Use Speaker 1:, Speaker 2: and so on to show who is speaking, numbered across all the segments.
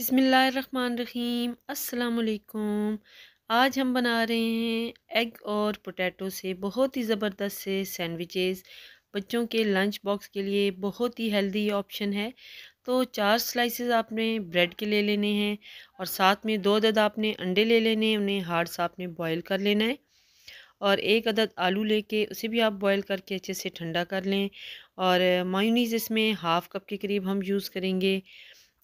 Speaker 1: बिसमीम असलकुम आज हम बना रहे हैं एग और पोटैटो से बहुत ही ज़बरदस्त से सैंडविचेस बच्चों के लंच बॉक्स के लिए बहुत ही हेल्दी ऑप्शन है तो चार स्लाइसेस आपने ब्रेड के ले लेने हैं और साथ में दो अदद आपने अंडे ले लेने हैं उन्हें हार्ड सा आपने बॉईल कर लेना है और एक अदद आलू लेके उसे भी आप बॉईल करके अच्छे से ठंडा कर लें और मायूनीज़ इसमें हाफ़ कप के करीब हम यूज़ करेंगे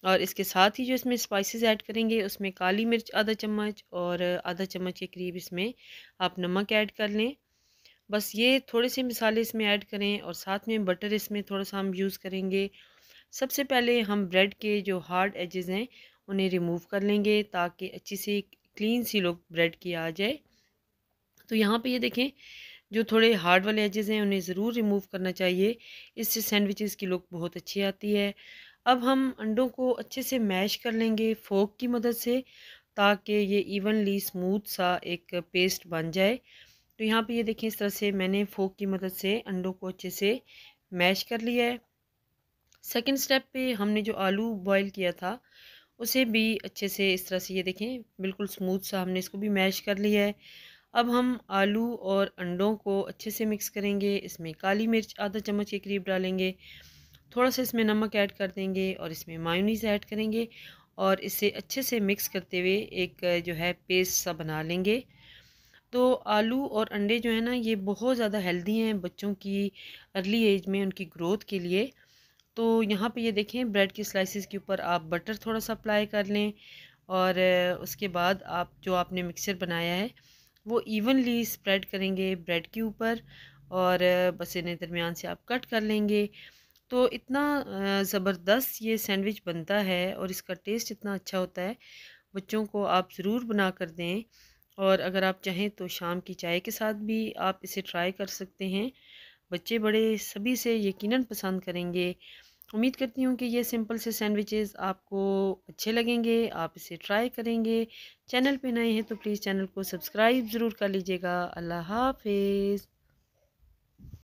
Speaker 1: और इसके साथ ही जो इसमें स्पाइसेस ऐड करेंगे उसमें काली मिर्च आधा चम्मच और आधा चम्मच के करीब इसमें आप नमक ऐड कर लें बस ये थोड़े से मिसाले इसमें ऐड करें और साथ में बटर इसमें थोड़ा सा हम यूज़ करेंगे सबसे पहले हम ब्रेड के जो हार्ड एजेस हैं उन्हें रिमूव कर लेंगे ताकि अच्छी सी क्लीन सी लुक ब्रेड की आ जाए तो यहाँ पे ये देखें जो थोड़े हार्ड वाले एजेस हैं उन्हें ज़रूर रिमूव करना चाहिए इससे सैंडविचेस की लुक बहुत अच्छी आती है अब हम अंडों को अच्छे से मैश कर लेंगे फोक की मदद से ताकि ये इवनली स्मूथ सा एक पेस्ट बन जाए तो यहाँ पे ये देखें इस तरह से मैंने फोक की मदद से अंडों को अच्छे से मैश कर लिया है सेकंड स्टेप पे हमने जो आलू बॉईल किया था उसे भी अच्छे से इस तरह से ये देखें बिल्कुल स्मूथ सा हमने इसको भी मैश कर लिया है अब हम आलू और अंडों को अच्छे से मिक्स करेंगे इसमें काली मिर्च आधा चम्मच के करीब डालेंगे थोड़ा सा इसमें नमक ऐड कर देंगे और इसमें मायूनीस ऐड करेंगे और इसे अच्छे से मिक्स करते हुए एक जो है पेस्ट सा बना लेंगे तो आलू और अंडे जो है ना ये बहुत ज़्यादा हेल्दी हैं बच्चों की अर्ली एज में उनकी ग्रोथ के लिए तो यहाँ पे ये देखें ब्रेड की स्लाइसेस के ऊपर आप बटर थोड़ा सा अप्लाई कर लें और उसके बाद आप जो आपने मिक्सर बनाया है वो इवनली स्प्रेड करेंगे ब्रेड के ऊपर और बस इन्हें दरमियान से आप कट कर लेंगे तो इतना ज़बरदस्त ये सैंडविच बनता है और इसका टेस्ट इतना अच्छा होता है बच्चों को आप ज़रूर बना कर दें और अगर आप चाहें तो शाम की चाय के साथ भी आप इसे ट्राई कर सकते हैं बच्चे बड़े सभी से यकीनन पसंद करेंगे उम्मीद करती हूँ कि ये सिंपल से सैंडविचेस आपको अच्छे लगेंगे आप इसे ट्राई करेंगे चैनल पे नए हैं तो प्लीज़ चैनल को सब्सक्राइब ज़रूर कर लीजिएगा अल्लाह हाफिज़